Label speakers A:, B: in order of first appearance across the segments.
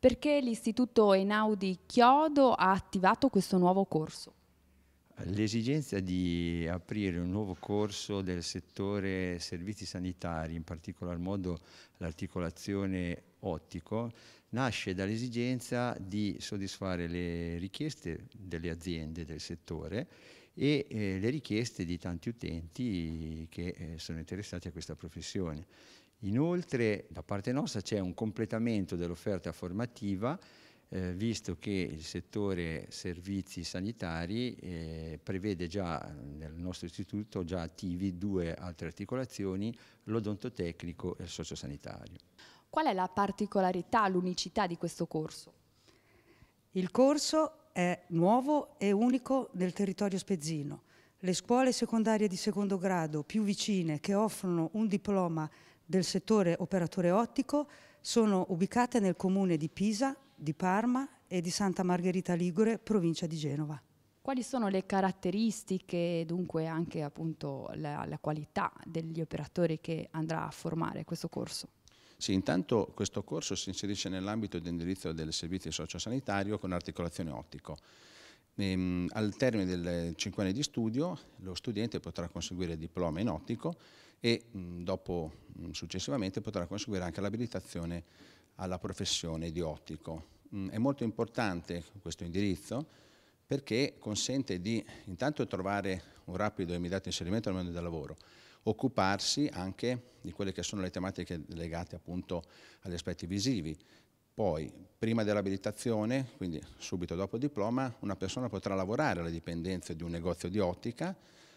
A: Perché l'Istituto Einaudi Chiodo ha attivato questo nuovo corso?
B: L'esigenza di aprire un nuovo corso del settore servizi sanitari, in particolar modo l'articolazione ottico, nasce dall'esigenza di soddisfare le richieste delle aziende del settore e eh, le richieste di tanti utenti che eh, sono interessati a questa professione. Inoltre da parte nostra c'è un completamento dell'offerta formativa eh, visto che il settore servizi sanitari eh, prevede già eh, nel nostro istituto già attivi due altre articolazioni, l'odontotecnico e il sociosanitario.
A: Qual è la particolarità, l'unicità di
C: questo corso? Il corso è nuovo e unico nel territorio spezzino. Le scuole secondarie di secondo grado più vicine che offrono un diploma del settore operatore ottico sono ubicate nel comune di Pisa, di Parma e di Santa Margherita Ligure, provincia di Genova.
A: Quali sono le caratteristiche, e dunque anche appunto la, la qualità degli operatori che andrà a formare questo corso?
D: Sì, intanto questo corso si inserisce nell'ambito di indirizzo del servizio sociosanitario con articolazione ottico. E, ehm, al termine dei 5 anni di studio lo studente potrà conseguire il diploma in ottico e mh, dopo mh, successivamente potrà conseguire anche l'abilitazione alla professione di ottico. Mm, è molto importante questo indirizzo perché consente di intanto trovare un rapido e immediato inserimento nel mondo del lavoro, occuparsi anche di quelle che sono le tematiche legate appunto agli aspetti visivi. Poi, prima dell'abilitazione, quindi subito dopo il diploma, una persona potrà lavorare alle dipendenze di un negozio di ottica,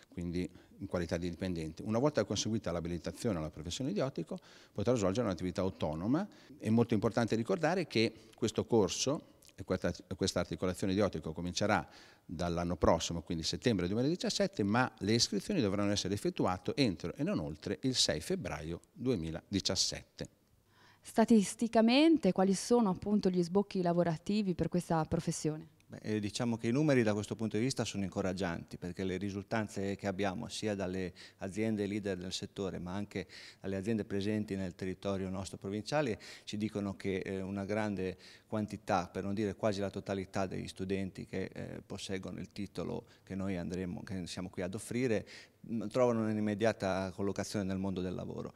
D: quindi in qualità di dipendente. Una volta conseguita l'abilitazione alla professione di ottico potrà svolgere un'attività autonoma. È molto importante ricordare che questo corso e questa, questa articolazione di ottico comincerà dall'anno prossimo, quindi settembre 2017, ma le iscrizioni dovranno essere effettuate entro e non oltre il 6
E: febbraio 2017.
A: Statisticamente quali sono appunto gli sbocchi lavorativi per questa professione?
E: Beh, eh, diciamo che i numeri da questo punto di vista sono incoraggianti perché le risultanze che abbiamo sia dalle aziende leader del settore ma anche dalle aziende presenti nel territorio nostro provinciale ci dicono che eh, una grande quantità, per non dire quasi la totalità degli studenti che eh, posseggono il titolo che noi andremo, che siamo qui ad offrire, mm, trovano un'immediata collocazione nel mondo del lavoro.